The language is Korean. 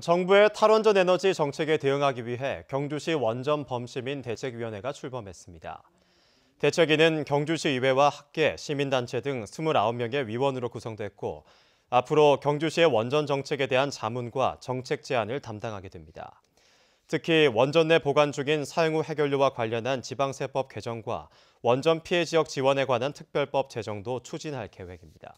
정부의 탈원전 에너지 정책에 대응하기 위해 경주시 원전 범시민 대책위원회가 출범했습니다. 대책위는 경주시 의회와 학계, 시민단체 등 29명의 위원으로 구성됐고 앞으로 경주시의 원전 정책에 대한 자문과 정책 제안을 담당하게 됩니다. 특히 원전 내 보관 중인 사용 후 해결료와 관련한 지방세법 개정과 원전 피해 지역 지원에 관한 특별법 제정도 추진할 계획입니다.